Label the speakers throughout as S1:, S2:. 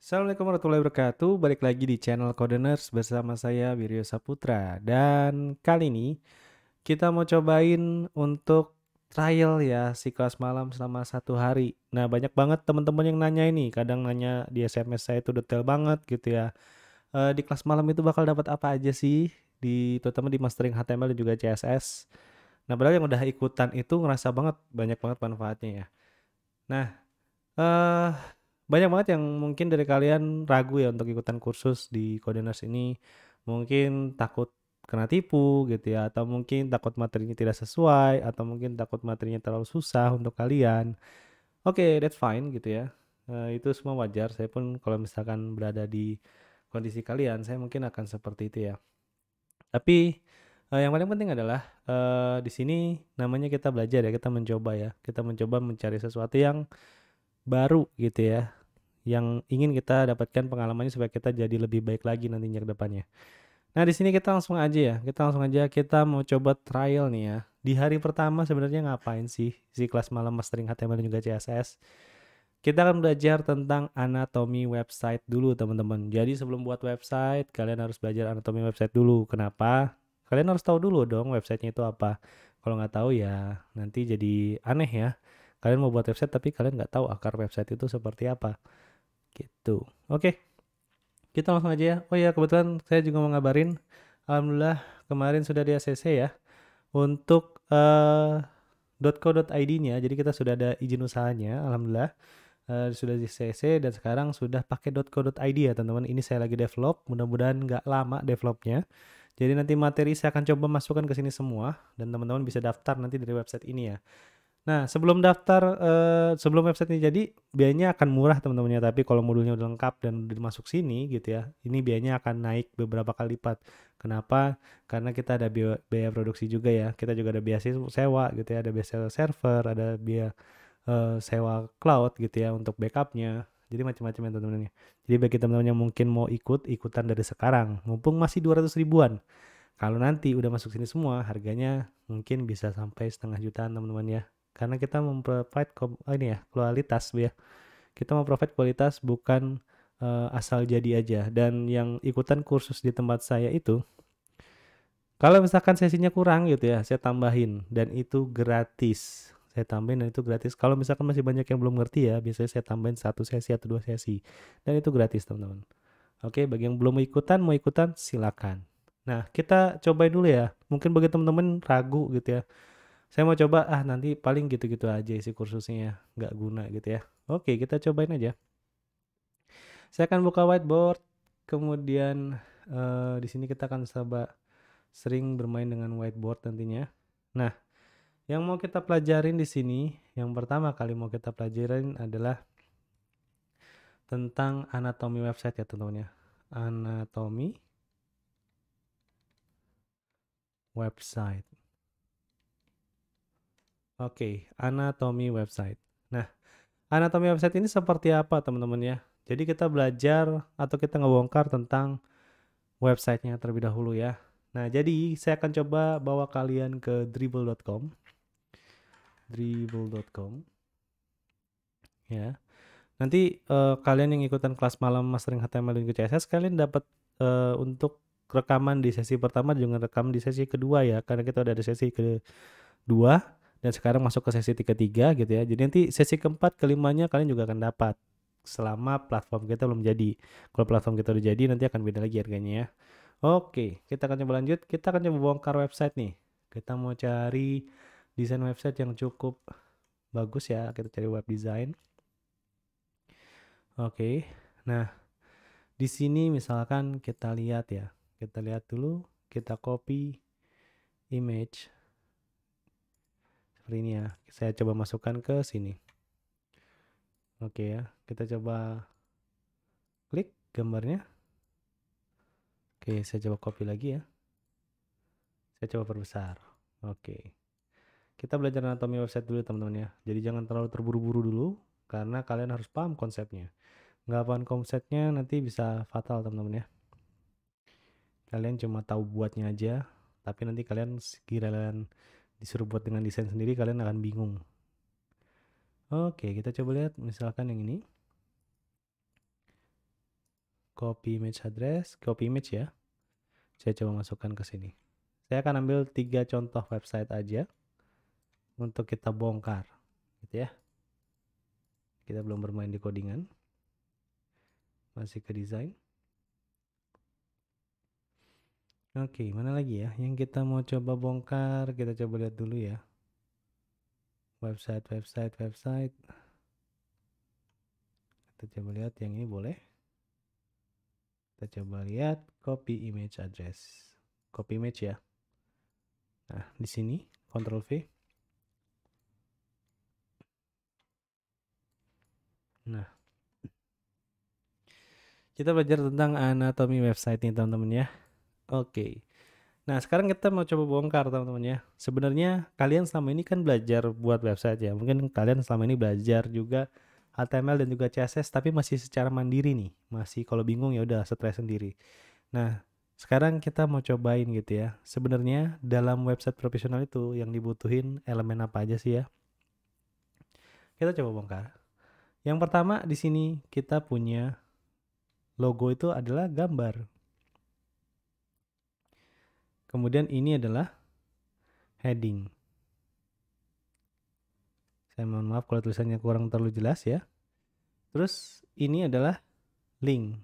S1: Assalamualaikum warahmatullahi wabarakatuh. Balik lagi di channel Codeners bersama saya Wiryo Saputra. Dan kali ini kita mau cobain untuk trial ya si kelas malam selama satu hari. Nah banyak banget teman-teman yang nanya ini. Kadang nanya di SMS saya itu detail banget gitu ya. E, di kelas malam itu bakal dapat apa aja sih? Di terutama di mastering HTML dan juga CSS. Nah padahal yang udah ikutan itu ngerasa banget banyak banget manfaatnya ya. Nah eh banyak banget yang mungkin dari kalian ragu ya untuk ikutan kursus di Kodenas ini. Mungkin takut kena tipu gitu ya atau mungkin takut materinya tidak sesuai atau mungkin takut materinya terlalu susah untuk kalian. Oke, okay, that's fine gitu ya. Uh, itu semua wajar. Saya pun kalau misalkan berada di kondisi kalian, saya mungkin akan seperti itu ya. Tapi uh, yang paling penting adalah uh, di sini namanya kita belajar ya, kita mencoba ya, kita mencoba mencari sesuatu yang baru gitu ya yang ingin kita dapatkan pengalamannya supaya kita jadi lebih baik lagi nantinya ke depannya. Nah, di sini kita langsung aja ya. Kita langsung aja kita mau coba trial nih ya. Di hari pertama sebenarnya ngapain sih si kelas malam mastering HTML dan juga CSS? Kita akan belajar tentang anatomi website dulu, teman-teman. Jadi sebelum buat website, kalian harus belajar anatomi website dulu. Kenapa? Kalian harus tahu dulu dong websitenya itu apa. Kalau nggak tahu ya nanti jadi aneh ya. Kalian mau buat website tapi kalian nggak tahu akar website itu seperti apa. Gitu. Oke. Kita langsung aja ya. Oh ya kebetulan saya juga mau ngabarin. Alhamdulillah kemarin sudah di ACC ya. Untuk uh, .co.id-nya, jadi kita sudah ada izin usahanya, Alhamdulillah. Uh, sudah di ACC dan sekarang sudah pakai .co.id ya teman-teman. Ini saya lagi develop, mudah-mudahan nggak lama developnya. Jadi nanti materi saya akan coba masukkan ke sini semua dan teman-teman bisa daftar nanti dari website ini ya. Nah, sebelum daftar eh, sebelum website ini jadi, biayanya akan murah teman-temannya, tapi kalau modulnya udah lengkap dan udah masuk sini gitu ya, ini biayanya akan naik beberapa kali lipat. Kenapa? Karena kita ada biaya, biaya produksi juga ya. Kita juga ada biaya sewa gitu ya, ada biaya server, ada biaya eh, sewa cloud gitu ya untuk backupnya. Jadi macam-macam ya teman-temannya. Jadi bagi teman-teman yang mungkin mau ikut, ikutan dari sekarang. Mumpung masih 200 ribuan. Kalau nanti udah masuk sini semua, harganya mungkin bisa sampai setengah jutaan teman-teman ya karena kita memprovide oh ini ya kualitas ya kita memprovide kualitas bukan uh, asal jadi aja dan yang ikutan kursus di tempat saya itu kalau misalkan sesinya kurang gitu ya, saya tambahin dan itu gratis. Saya tambahin dan itu gratis. Kalau misalkan masih banyak yang belum ngerti ya, biasanya saya tambahin satu sesi atau dua sesi. Dan itu gratis teman-teman. Oke, bagi yang belum ikutan, mau ikutan silakan. Nah, kita cobain dulu ya. Mungkin bagi teman-teman ragu gitu ya saya mau coba ah nanti paling gitu-gitu aja isi kursusnya nggak guna gitu ya oke kita cobain aja saya akan buka whiteboard kemudian uh, di sini kita akan coba sering bermain dengan whiteboard nantinya nah yang mau kita pelajarin di sini yang pertama kali mau kita pelajarin adalah tentang anatomi website ya tentunya anatomi website Oke, anatomi website. Nah, anatomi website ini seperti apa teman-teman ya? Jadi kita belajar atau kita ngebongkar tentang websitenya terlebih dahulu ya. Nah, jadi saya akan coba bawa kalian ke dribble.com. Dribble.com. Ya. Nanti uh, kalian yang ikutan kelas malam mastering HTML dan CSS kalian dapat uh, untuk rekaman di sesi pertama juga rekam di sesi kedua ya, karena kita udah ada sesi kedua dan sekarang masuk ke sesi ketiga gitu ya. Jadi nanti sesi keempat, kelimanya kalian juga akan dapat selama platform kita belum jadi. Kalau platform kita udah jadi nanti akan beda lagi harganya ya. Oke, kita akan coba lanjut. Kita akan coba bongkar website nih. Kita mau cari desain website yang cukup bagus ya. Kita cari web design. Oke. Nah, di sini misalkan kita lihat ya. Kita lihat dulu, kita copy image ini ya. Saya coba masukkan ke sini. Oke ya, kita coba klik gambarnya. Oke, saya coba copy lagi ya. Saya coba perbesar. Oke. Kita belajar anatomi website dulu teman-teman ya. Jadi jangan terlalu terburu-buru dulu karena kalian harus paham konsepnya. Nggak paham konsepnya nanti bisa fatal teman-teman ya. Kalian cuma tahu buatnya aja, tapi nanti kalian sekiranya disuruh buat dengan desain sendiri kalian akan bingung. Oke, kita coba lihat misalkan yang ini. Copy image address, copy image ya. Saya coba masukkan ke sini. Saya akan ambil tiga contoh website aja untuk kita bongkar, gitu ya. Kita belum bermain di codingan. Masih ke desain. Oke, mana lagi ya yang kita mau coba bongkar? Kita coba lihat dulu ya. Website, website, website. Kita coba lihat yang ini boleh. Kita coba lihat copy image address. Copy image ya. Nah, di sini Ctrl V. Nah, kita belajar tentang anatomi website ini, teman-teman ya. Oke. Nah, sekarang kita mau coba bongkar teman-teman ya. Sebenarnya kalian selama ini kan belajar buat website ya. Mungkin kalian selama ini belajar juga HTML dan juga CSS tapi masih secara mandiri nih. Masih kalau bingung ya udah stres sendiri. Nah, sekarang kita mau cobain gitu ya. Sebenarnya dalam website profesional itu yang dibutuhin elemen apa aja sih ya? Kita coba bongkar. Yang pertama di sini kita punya logo itu adalah gambar. Kemudian ini adalah heading. Saya mohon maaf kalau tulisannya kurang terlalu jelas ya. Terus ini adalah link.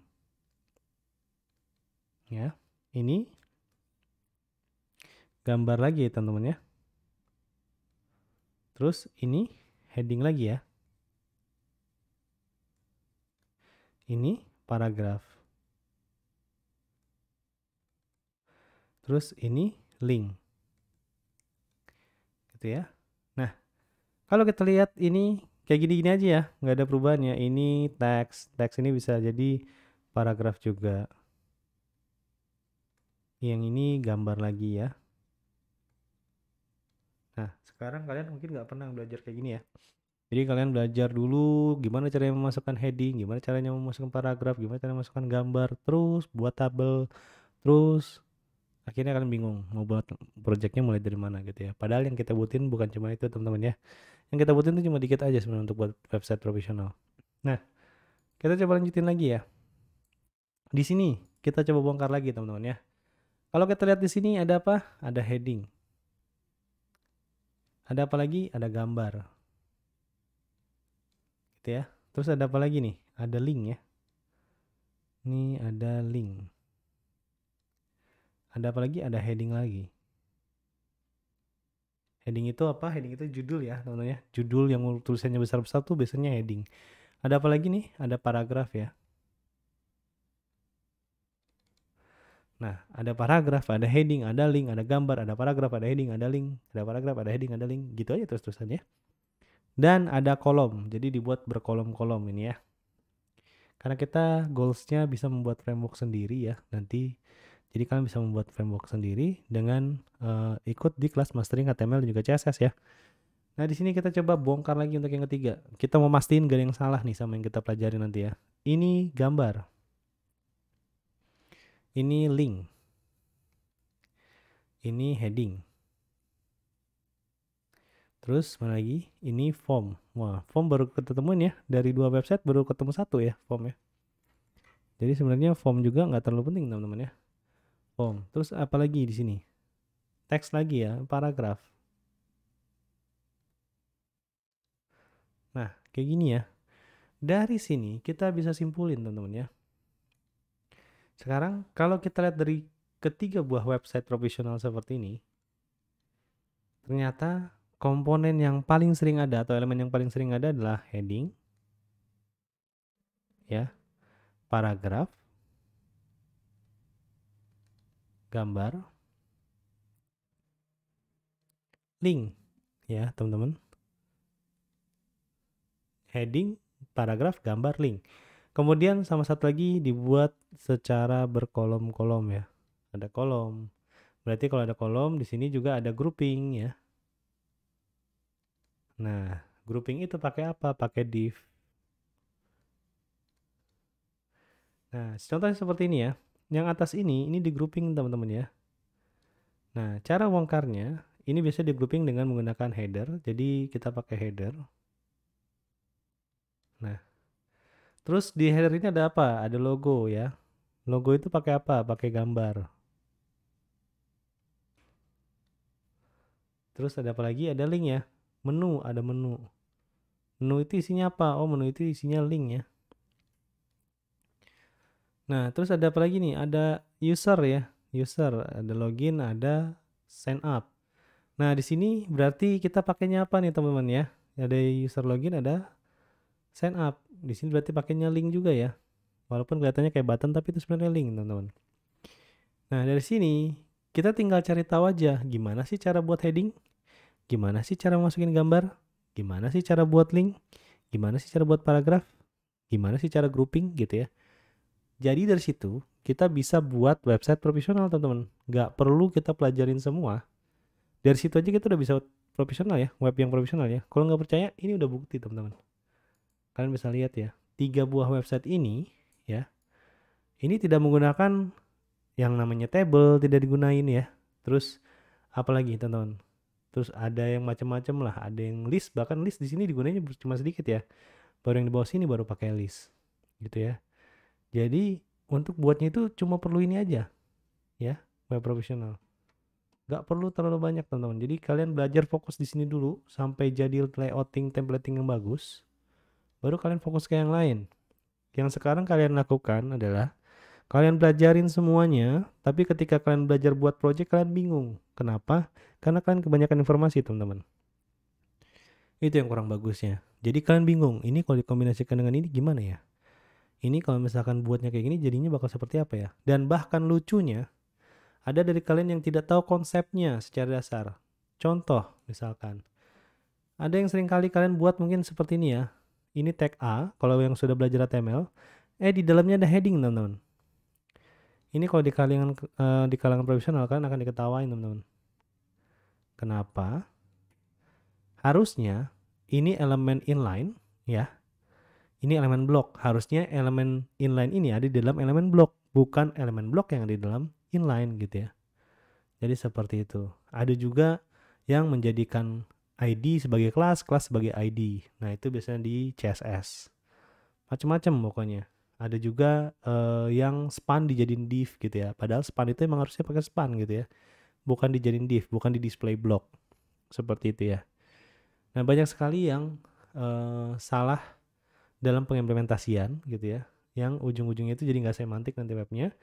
S1: Ya, ini gambar lagi ya teman-teman ya. Terus ini heading lagi ya. Ini paragraf. terus ini link gitu ya nah kalau kita lihat ini kayak gini-gini aja ya nggak ada perubahan ya ini teks teks ini bisa jadi paragraf juga yang ini gambar lagi ya nah sekarang kalian mungkin nggak pernah belajar kayak gini ya jadi kalian belajar dulu gimana caranya memasukkan heading gimana caranya memasukkan paragraf gimana caranya memasukkan gambar terus buat tabel terus akhirnya kalian bingung mau buat projectnya mulai dari mana gitu ya padahal yang kita butuhin bukan cuma itu teman-teman ya yang kita butuhin itu cuma dikit aja sebenarnya untuk buat website profesional nah kita coba lanjutin lagi ya di sini kita coba bongkar lagi teman-teman ya kalau kita lihat di sini ada apa ada heading ada apa lagi ada gambar gitu ya terus ada apa lagi nih ada link ya ini ada link ada apa lagi? Ada heading lagi. Heading itu apa? Heading itu judul ya, teman-teman ya. Judul yang tulisannya besar-besar tuh biasanya heading. Ada apa lagi nih? Ada paragraf ya. Nah, ada paragraf, ada heading, ada link, ada gambar, ada paragraf, ada heading, ada link, ada paragraf, ada heading, ada link. Gitu aja terus-terusan ya. Dan ada kolom, jadi dibuat berkolom-kolom ini ya. Karena kita goalsnya bisa membuat framework sendiri ya. Nanti jadi kalian bisa membuat framework sendiri dengan uh, ikut di kelas mastering HTML dan juga CSS ya. Nah di sini kita coba bongkar lagi untuk yang ketiga. Kita mau mastiin gak ada yang salah nih sama yang kita pelajari nanti ya. Ini gambar. Ini link. Ini heading. Terus mana lagi? Ini form. Wah, form baru ketemuin ya. Dari dua website baru ketemu satu ya form ya. Jadi sebenarnya form juga nggak terlalu penting teman-teman ya form. Terus apa lagi di sini? Teks lagi ya, paragraf. Nah, kayak gini ya. Dari sini kita bisa simpulin teman-teman ya. Sekarang kalau kita lihat dari ketiga buah website profesional seperti ini, ternyata komponen yang paling sering ada atau elemen yang paling sering ada adalah heading, ya, paragraf, gambar link ya teman-teman heading paragraf gambar link kemudian sama satu lagi dibuat secara berkolom-kolom ya ada kolom berarti kalau ada kolom di sini juga ada grouping ya nah grouping itu pakai apa pakai div nah contohnya seperti ini ya yang atas ini, ini di grouping teman-teman ya. Nah, cara wongkarnya ini biasanya di grouping dengan menggunakan header. Jadi kita pakai header. Nah, terus di header ini ada apa? Ada logo ya. Logo itu pakai apa? Pakai gambar. Terus ada apa lagi? Ada link ya. Menu, ada menu. Menu itu isinya apa? Oh, menu itu isinya link ya. Nah, terus ada apa lagi nih? Ada user ya, user, ada login, ada sign up. Nah, di sini berarti kita pakainya apa nih teman-teman ya? Ada user login, ada sign up. Di sini berarti pakainya link juga ya. Walaupun kelihatannya kayak button tapi itu sebenarnya link, teman-teman. Nah, dari sini kita tinggal cari tahu aja gimana sih cara buat heading, gimana sih cara masukin gambar, gimana sih cara buat link, gimana sih cara buat paragraf, gimana sih cara grouping gitu ya. Jadi dari situ kita bisa buat website profesional teman-teman. Gak perlu kita pelajarin semua. Dari situ aja kita udah bisa profesional ya, web yang profesional ya. Kalau nggak percaya, ini udah bukti teman-teman. Kalian bisa lihat ya, tiga buah website ini ya, ini tidak menggunakan yang namanya table, tidak digunain ya. Terus apalagi teman-teman? Terus ada yang macam-macam lah, ada yang list, bahkan list di sini digunainnya cuma sedikit ya. Baru yang di bawah sini baru pakai list gitu ya. Jadi untuk buatnya itu cuma perlu ini aja ya web profesional. Gak perlu terlalu banyak teman-teman. Jadi kalian belajar fokus di sini dulu sampai jadi layouting templating yang bagus. Baru kalian fokus ke yang lain. Yang sekarang kalian lakukan adalah kalian belajarin semuanya, tapi ketika kalian belajar buat project kalian bingung. Kenapa? Karena kalian kebanyakan informasi, teman-teman. Itu yang kurang bagusnya. Jadi kalian bingung, ini kalau dikombinasikan dengan ini gimana ya? ini kalau misalkan buatnya kayak gini jadinya bakal seperti apa ya? Dan bahkan lucunya, ada dari kalian yang tidak tahu konsepnya secara dasar. Contoh misalkan, ada yang sering kali kalian buat mungkin seperti ini ya. Ini tag A, kalau yang sudah belajar HTML, eh di dalamnya ada heading teman-teman. Ini kalau di kalangan uh, di kalangan profesional kan akan diketawain teman-teman. Kenapa? Harusnya ini elemen inline ya ini elemen blok. Harusnya elemen inline ini ada di dalam elemen blok, bukan elemen blok yang ada di dalam inline gitu ya. Jadi seperti itu. Ada juga yang menjadikan ID sebagai kelas, kelas sebagai ID. Nah, itu biasanya di CSS. Macam-macam pokoknya. Ada juga uh, yang span dijadiin div gitu ya. Padahal span itu emang harusnya pakai span gitu ya. Bukan dijadiin div, bukan di display block. Seperti itu ya. Nah, banyak sekali yang uh, salah dalam pengimplementasian gitu ya yang ujung-ujungnya itu jadi nggak semantik nanti webnya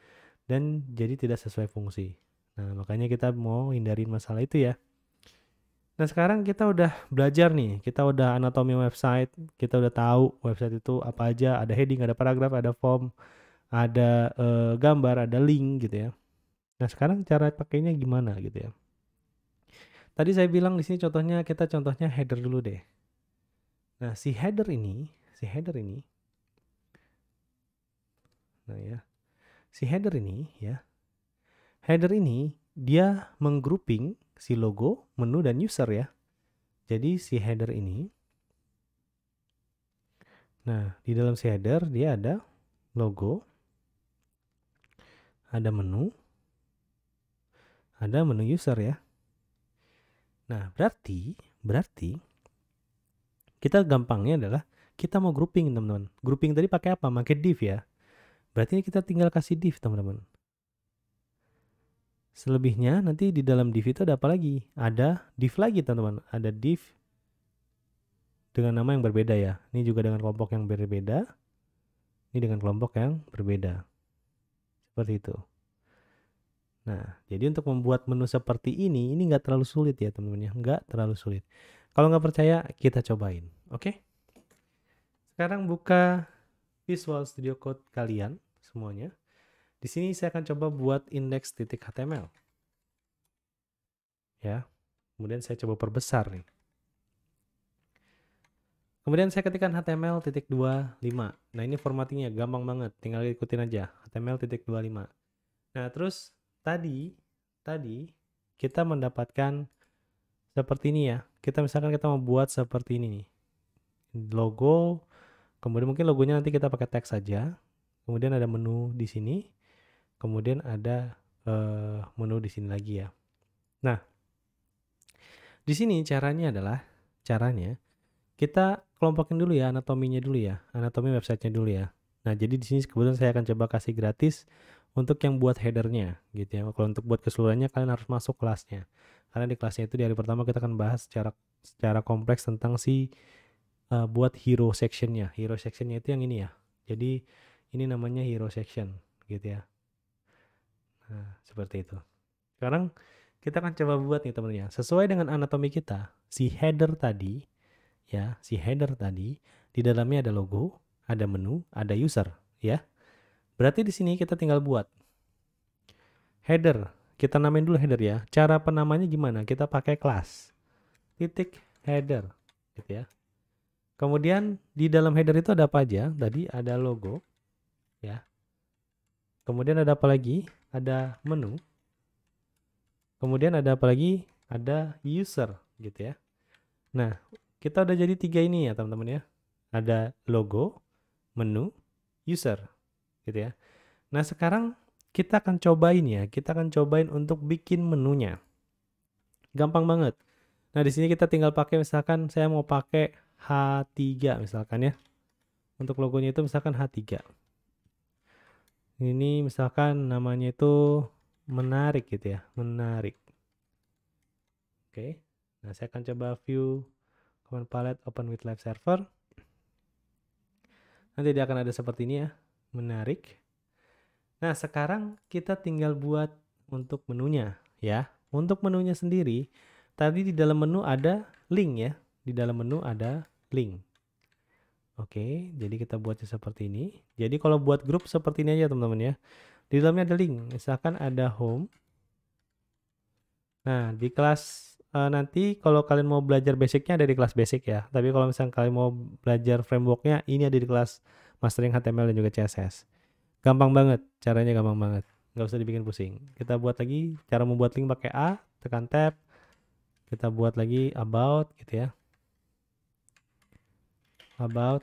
S1: dan jadi tidak sesuai fungsi. Nah makanya kita mau hindarin masalah itu ya. Nah sekarang kita udah belajar nih, kita udah anatomi website, kita udah tahu website itu apa aja, ada heading, ada paragraf, ada form, ada eh, gambar, ada link gitu ya. Nah sekarang cara pakainya gimana gitu ya? Tadi saya bilang di sini contohnya kita contohnya header dulu deh. Nah si header ini si header ini nah ya si header ini ya header ini dia menggrouping si logo menu dan user ya jadi si header ini nah di dalam si header dia ada logo ada menu ada menu user ya nah berarti berarti kita gampangnya adalah kita mau grouping teman-teman. Grouping tadi pakai apa? Pakai div ya. Berarti ini kita tinggal kasih div teman-teman. Selebihnya nanti di dalam div itu ada apa lagi? Ada div lagi teman-teman. Ada div dengan nama yang berbeda ya. Ini juga dengan kelompok yang berbeda. Ini dengan kelompok yang berbeda. Seperti itu. Nah, jadi untuk membuat menu seperti ini, ini nggak terlalu sulit ya teman-teman ya. Nggak terlalu sulit. Kalau nggak percaya, kita cobain. Oke? Okay? Sekarang buka Visual Studio Code kalian semuanya. Di sini saya akan coba buat index.html. Ya. Kemudian saya coba perbesar nih. Kemudian saya ketikkan html.25. Nah, ini formattingnya gampang banget, tinggal ikutin aja html.25. Nah, terus tadi tadi kita mendapatkan seperti ini ya. Kita misalkan kita membuat seperti ini nih. Logo Kemudian mungkin logonya nanti kita pakai teks saja. Kemudian ada menu di sini. Kemudian ada uh, menu di sini lagi ya. Nah, di sini caranya adalah caranya kita kelompokin dulu ya anatominya dulu ya, anatomi websitenya dulu ya. Nah, jadi di sini kebetulan saya akan coba kasih gratis untuk yang buat headernya gitu ya. Kalau untuk buat keseluruhannya kalian harus masuk kelasnya. Karena di kelasnya itu di hari pertama kita akan bahas secara secara kompleks tentang si uh, buat hero sectionnya. Hero sectionnya itu yang ini ya. Jadi ini namanya hero section gitu ya. Nah, seperti itu. Sekarang kita akan coba buat nih temennya. Sesuai dengan anatomi kita, si header tadi, ya, si header tadi, di dalamnya ada logo, ada menu, ada user, ya. Berarti di sini kita tinggal buat header. Kita namain dulu header ya. Cara penamanya gimana? Kita pakai kelas titik header, gitu ya. Kemudian di dalam header itu ada apa aja? Tadi ada logo, ya. Kemudian ada apa lagi? Ada menu. Kemudian ada apa lagi? Ada user, gitu ya. Nah, kita udah jadi tiga ini ya teman-teman ya. Ada logo, menu, user, gitu ya. Nah, sekarang kita akan cobain ya. Kita akan cobain untuk bikin menunya. Gampang banget. Nah, di sini kita tinggal pakai misalkan saya mau pakai H3 misalkan ya. Untuk logonya itu misalkan H3. Ini misalkan namanya itu menarik gitu ya, menarik. Oke. Okay. Nah, saya akan coba view command palette open with live server. Nanti dia akan ada seperti ini ya, menarik. Nah, sekarang kita tinggal buat untuk menunya ya. Untuk menunya sendiri, tadi di dalam menu ada link ya. Di dalam menu ada link. Oke, jadi kita buatnya seperti ini. Jadi kalau buat grup seperti ini aja teman-teman ya. Di dalamnya ada link. Misalkan ada home. Nah, di kelas uh, nanti kalau kalian mau belajar basicnya ada di kelas basic ya. Tapi kalau misalnya kalian mau belajar frameworknya, ini ada di kelas mastering HTML dan juga CSS. Gampang banget, caranya gampang banget. Nggak usah dibikin pusing. Kita buat lagi cara membuat link pakai A, tekan tab. Kita buat lagi about gitu ya about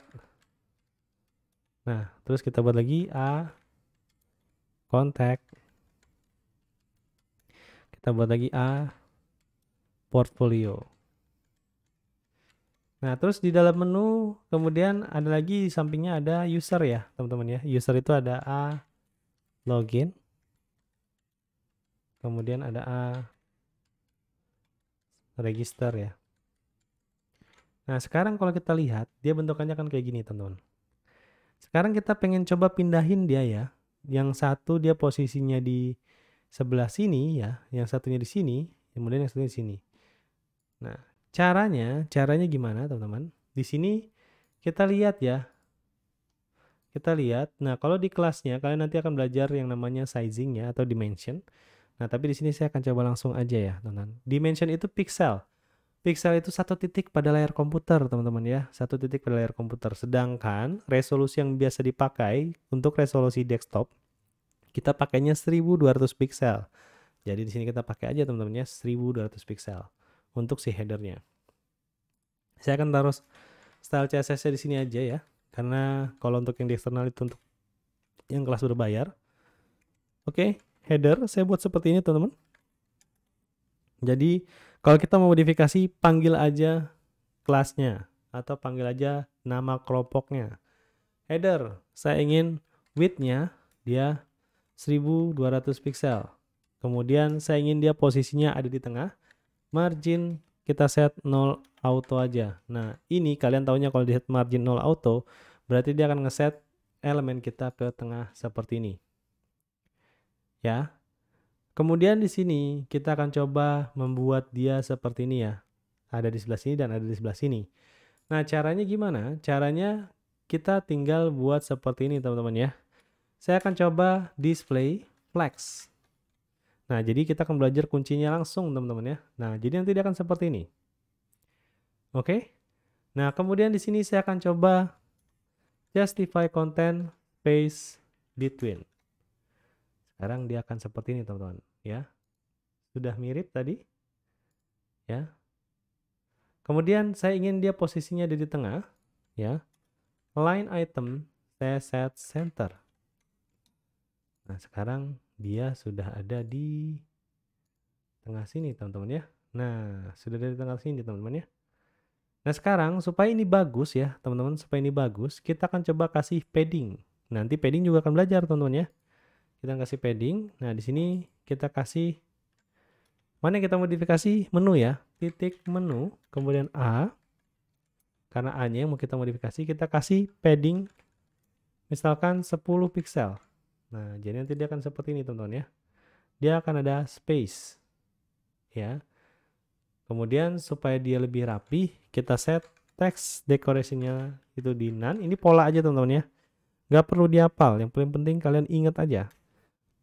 S1: nah terus kita buat lagi a contact kita buat lagi a portfolio nah terus di dalam menu kemudian ada lagi di sampingnya ada user ya teman-teman ya user itu ada a login kemudian ada a register ya Nah, sekarang kalau kita lihat, dia bentukannya kan kayak gini, teman-teman. Sekarang kita pengen coba pindahin dia ya. Yang satu dia posisinya di sebelah sini ya, yang satunya di sini, kemudian yang satunya di sini. Nah, caranya, caranya gimana, teman-teman? Di sini kita lihat ya. Kita lihat. Nah, kalau di kelasnya kalian nanti akan belajar yang namanya sizing ya atau dimension. Nah, tapi di sini saya akan coba langsung aja ya, teman-teman. Dimension itu pixel. Pixel itu satu titik pada layar komputer, teman-teman ya. Satu titik pada layar komputer. Sedangkan resolusi yang biasa dipakai untuk resolusi desktop, kita pakainya 1200 pixel. Jadi di sini kita pakai aja teman-teman ya 1200 pixel untuk si headernya. Saya akan taruh style CSS-nya di sini aja ya. Karena kalau untuk yang di eksternal itu untuk yang kelas berbayar. Oke, header saya buat seperti ini teman-teman. Jadi kalau kita mau modifikasi, panggil aja kelasnya atau panggil aja nama kelompoknya. Header, saya ingin width-nya dia 1200 pixel. Kemudian saya ingin dia posisinya ada di tengah. Margin kita set 0 auto aja. Nah, ini kalian tahunya kalau di set margin 0 auto, berarti dia akan ngeset elemen kita ke tengah seperti ini. Ya, Kemudian di sini kita akan coba membuat dia seperti ini ya. Ada di sebelah sini dan ada di sebelah sini. Nah caranya gimana? Caranya kita tinggal buat seperti ini teman-teman ya. Saya akan coba display flex. Nah jadi kita akan belajar kuncinya langsung teman-teman ya. Nah jadi nanti dia akan seperti ini. Oke. Nah kemudian di sini saya akan coba justify content space between. Sekarang dia akan seperti ini teman-teman ya. Sudah mirip tadi ya. Kemudian saya ingin dia posisinya ada di tengah ya. Line item saya set center. Nah sekarang dia sudah ada di tengah sini teman-teman ya. Nah sudah ada di tengah sini teman-teman ya. Nah sekarang supaya ini bagus ya teman-teman supaya ini bagus kita akan coba kasih padding. Nanti padding juga akan belajar teman-teman ya kita kasih padding. Nah, di sini kita kasih mana yang kita modifikasi menu ya. Titik menu, kemudian A. Karena A-nya yang mau kita modifikasi, kita kasih padding misalkan 10 pixel. Nah, jadi nanti dia akan seperti ini, teman-teman ya. Dia akan ada space. Ya. Kemudian supaya dia lebih rapi, kita set text decoration-nya itu di none. Ini pola aja, teman-teman ya. Gak perlu dihafal, yang paling penting kalian ingat aja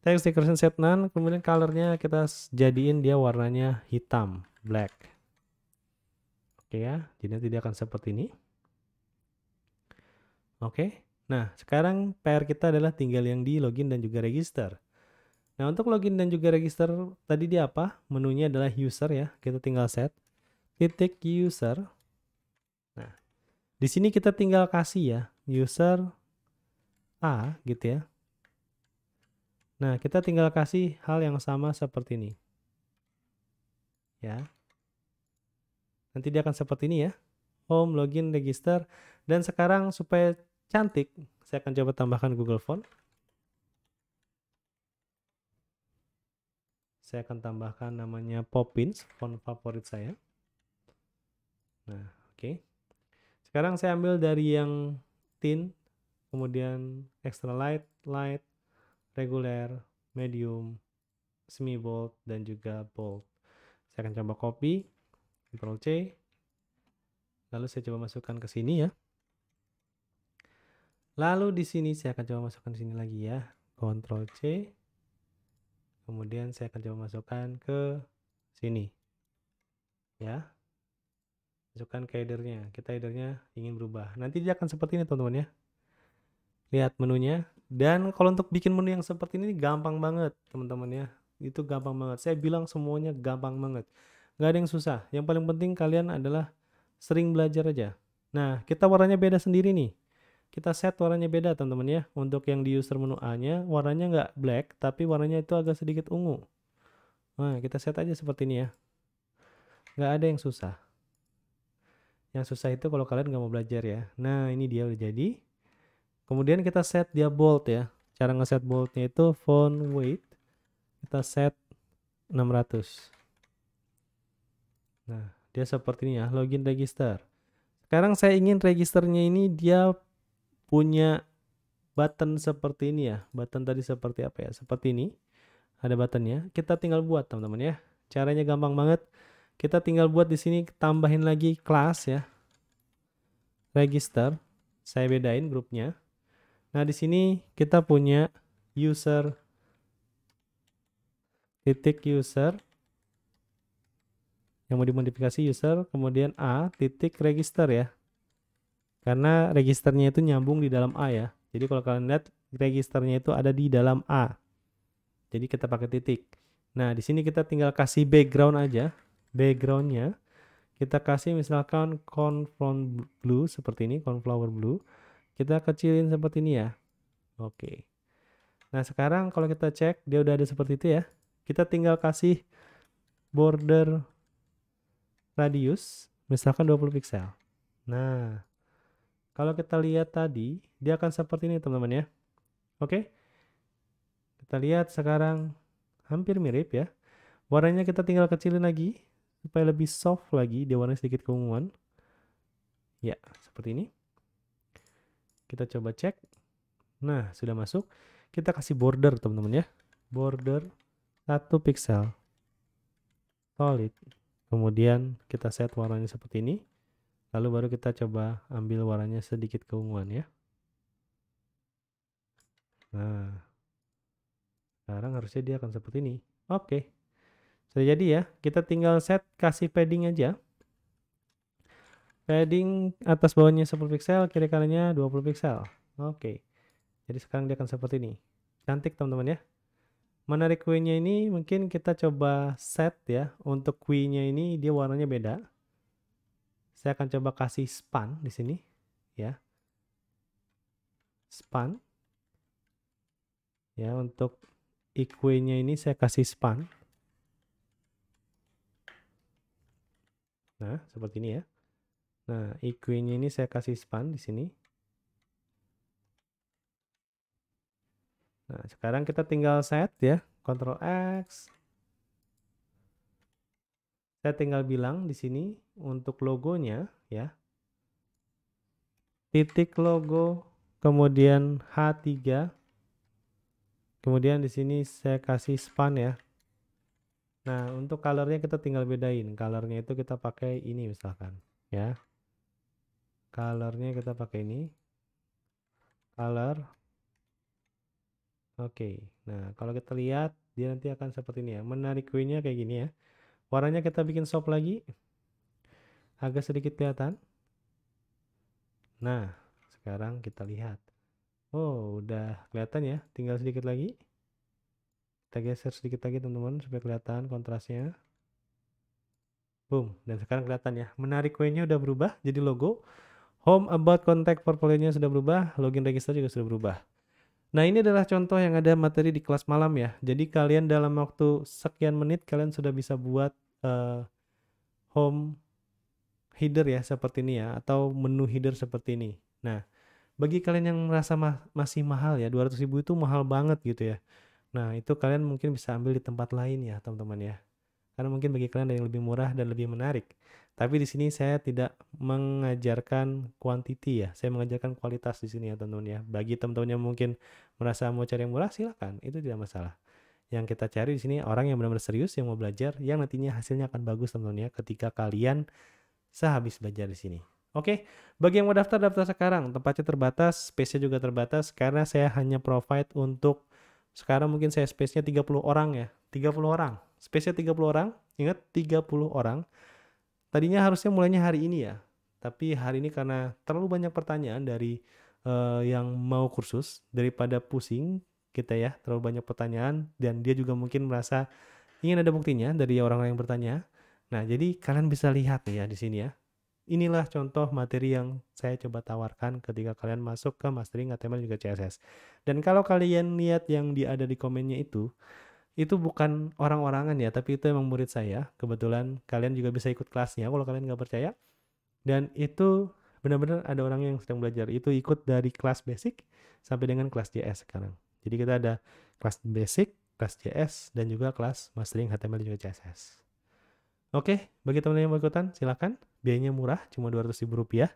S1: text decoration set none kemudian colornya kita jadiin dia warnanya hitam black oke ya jadi nanti dia akan seperti ini oke nah sekarang PR kita adalah tinggal yang di login dan juga register nah untuk login dan juga register tadi dia apa menunya adalah user ya kita tinggal set titik user nah di sini kita tinggal kasih ya user A gitu ya Nah, kita tinggal kasih hal yang sama seperti ini. Ya. Nanti dia akan seperti ini ya. Home, login, register. Dan sekarang supaya cantik, saya akan coba tambahkan Google Font. Saya akan tambahkan namanya Poppins, font favorit saya. Nah, oke. Okay. Sekarang saya ambil dari yang thin, kemudian extra light, light, reguler, medium, semi bold, dan juga bold. Saya akan coba copy, Ctrl C, lalu saya coba masukkan ke sini ya. Lalu di sini saya akan coba masukkan sini lagi ya, Ctrl C, kemudian saya akan coba masukkan ke sini, ya. Masukkan ke headernya, kita headernya ingin berubah. Nanti dia akan seperti ini teman-teman ya. Lihat menunya, dan kalau untuk bikin menu yang seperti ini gampang banget teman-teman ya. Itu gampang banget. Saya bilang semuanya gampang banget. Gak ada yang susah. Yang paling penting kalian adalah sering belajar aja. Nah, kita warnanya beda sendiri nih. Kita set warnanya beda teman-teman ya. Untuk yang di user menu A-nya warnanya nggak black tapi warnanya itu agak sedikit ungu. Nah, kita set aja seperti ini ya. Gak ada yang susah. Yang susah itu kalau kalian nggak mau belajar ya. Nah, ini dia udah jadi. Kemudian kita set dia bolt ya. Cara ngeset boltnya itu font weight kita set 600. Nah, dia seperti ini ya, login register. Sekarang saya ingin registernya ini dia punya button seperti ini ya. Button tadi seperti apa ya? Seperti ini. Ada buttonnya. Kita tinggal buat teman-teman ya. Caranya gampang banget. Kita tinggal buat di sini tambahin lagi class ya. Register. Saya bedain grupnya. Nah, di sini kita punya user titik user yang mau dimodifikasi user kemudian a titik register ya karena registernya itu nyambung di dalam a ya jadi kalau kalian lihat registernya itu ada di dalam a jadi kita pakai titik nah di sini kita tinggal kasih background aja backgroundnya kita kasih misalkan cornflower blue seperti ini cornflower blue kita kecilin seperti ini ya. Oke. Nah sekarang kalau kita cek dia udah ada seperti itu ya. Kita tinggal kasih border radius misalkan 20 pixel. Nah kalau kita lihat tadi dia akan seperti ini teman-teman ya. Oke. Kita lihat sekarang hampir mirip ya. Warnanya kita tinggal kecilin lagi supaya lebih soft lagi dia warna sedikit keunguan. Ya seperti ini. Kita coba cek. Nah, sudah masuk. Kita kasih border, teman-teman ya. Border satu pixel. Solid. Kemudian kita set warnanya seperti ini. Lalu baru kita coba ambil warnanya sedikit keunguan ya. Nah, sekarang harusnya dia akan seperti ini. Oke. Sudah jadi ya. Kita tinggal set kasih padding aja. Padding atas bawahnya 10 pixel, kiri kanannya 20 pixel. Oke. Jadi sekarang dia akan seperti ini. Cantik teman-teman ya. Menarik kuenya ini mungkin kita coba set ya. Untuk kuenya ini dia warnanya beda. Saya akan coba kasih span di sini ya. Span. Ya, untuk ikuenya ini saya kasih span. Nah, seperti ini ya. Nah, iq ini saya kasih span di sini. Nah, sekarang kita tinggal set ya, Ctrl X. Saya tinggal bilang di sini untuk logonya ya. Titik logo kemudian H3. Kemudian di sini saya kasih span ya. Nah, untuk colornya kita tinggal bedain. Colornya itu kita pakai ini misalkan ya colornya kita pakai ini color oke okay. nah kalau kita lihat dia nanti akan seperti ini ya menarik kuenya kayak gini ya warnanya kita bikin soft lagi agak sedikit kelihatan nah sekarang kita lihat oh udah kelihatan ya tinggal sedikit lagi kita geser sedikit lagi teman-teman supaya kelihatan kontrasnya boom dan sekarang kelihatan ya menarik kuenya udah berubah jadi logo Home, about, contact, portfolio sudah berubah, login register juga sudah berubah. Nah ini adalah contoh yang ada materi di kelas malam ya. Jadi kalian dalam waktu sekian menit kalian sudah bisa buat uh, home header ya seperti ini ya atau menu header seperti ini. Nah bagi kalian yang merasa ma masih mahal ya 200 ribu itu mahal banget gitu ya. Nah itu kalian mungkin bisa ambil di tempat lain ya teman-teman ya. Karena mungkin bagi kalian ada yang lebih murah dan lebih menarik. Tapi di sini saya tidak mengajarkan kuantiti ya, saya mengajarkan kualitas di sini ya teman-teman ya. Bagi teman-teman yang mungkin merasa mau cari yang murah silahkan. itu tidak masalah. Yang kita cari di sini orang yang benar-benar serius yang mau belajar, yang nantinya hasilnya akan bagus teman-teman ya ketika kalian sehabis belajar di sini. Oke, bagi yang mau daftar daftar sekarang, tempatnya terbatas, space-nya juga terbatas karena saya hanya provide untuk sekarang mungkin saya space-nya 30 orang ya, 30 orang. Space-nya 30 orang, ingat 30 orang Tadinya harusnya mulainya hari ini ya, tapi hari ini karena terlalu banyak pertanyaan dari uh, yang mau kursus daripada pusing kita ya, terlalu banyak pertanyaan dan dia juga mungkin merasa ingin ada buktinya dari orang-orang yang bertanya. Nah, jadi kalian bisa lihat ya di sini ya. Inilah contoh materi yang saya coba tawarkan ketika kalian masuk ke mastering HTML juga CSS. Dan kalau kalian lihat yang di ada di komennya itu, itu bukan orang-orangan ya, tapi itu emang murid saya. Kebetulan kalian juga bisa ikut kelasnya kalau kalian nggak percaya. Dan itu benar-benar ada orang yang sedang belajar. Itu ikut dari kelas basic sampai dengan kelas JS sekarang. Jadi kita ada kelas basic, kelas JS, dan juga kelas mastering HTML juga CSS. Oke, bagi teman-teman yang mau ikutan, silakan. Biayanya murah, cuma dua ratus ribu rupiah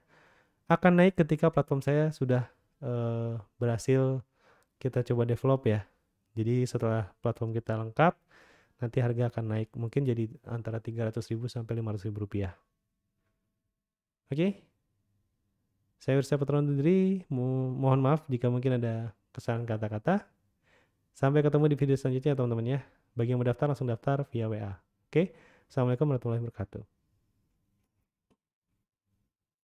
S1: Akan naik ketika platform saya sudah uh, berhasil kita coba develop ya jadi setelah platform kita lengkap, nanti harga akan naik mungkin jadi antara 300 ribu sampai 500 ribu rupiah. Oke, okay? saya Wirsa Petron Dudri, mohon maaf jika mungkin ada kesalahan kata-kata. Sampai ketemu di video selanjutnya teman-teman ya. Bagi yang mendaftar langsung daftar via WA. Oke, okay? Assalamualaikum warahmatullahi wabarakatuh.